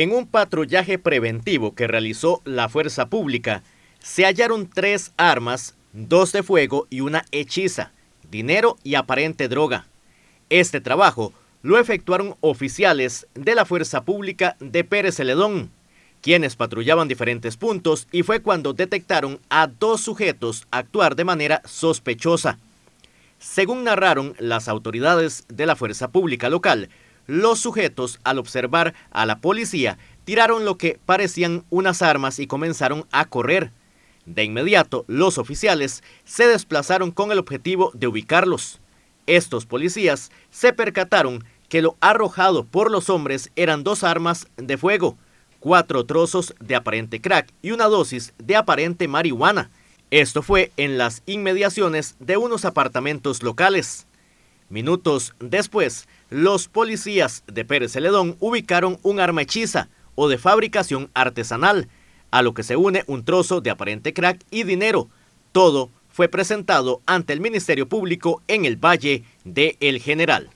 En un patrullaje preventivo que realizó la fuerza pública, se hallaron tres armas, dos de fuego y una hechiza, dinero y aparente droga. Este trabajo lo efectuaron oficiales de la fuerza pública de Pérez Celedón, quienes patrullaban diferentes puntos y fue cuando detectaron a dos sujetos actuar de manera sospechosa. Según narraron las autoridades de la fuerza pública local, los sujetos, al observar a la policía, tiraron lo que parecían unas armas y comenzaron a correr. De inmediato, los oficiales se desplazaron con el objetivo de ubicarlos. Estos policías se percataron que lo arrojado por los hombres eran dos armas de fuego, cuatro trozos de aparente crack y una dosis de aparente marihuana. Esto fue en las inmediaciones de unos apartamentos locales. Minutos después, los policías de Pérez Celedón ubicaron un arma hechiza o de fabricación artesanal, a lo que se une un trozo de aparente crack y dinero. Todo fue presentado ante el Ministerio Público en el Valle de El General.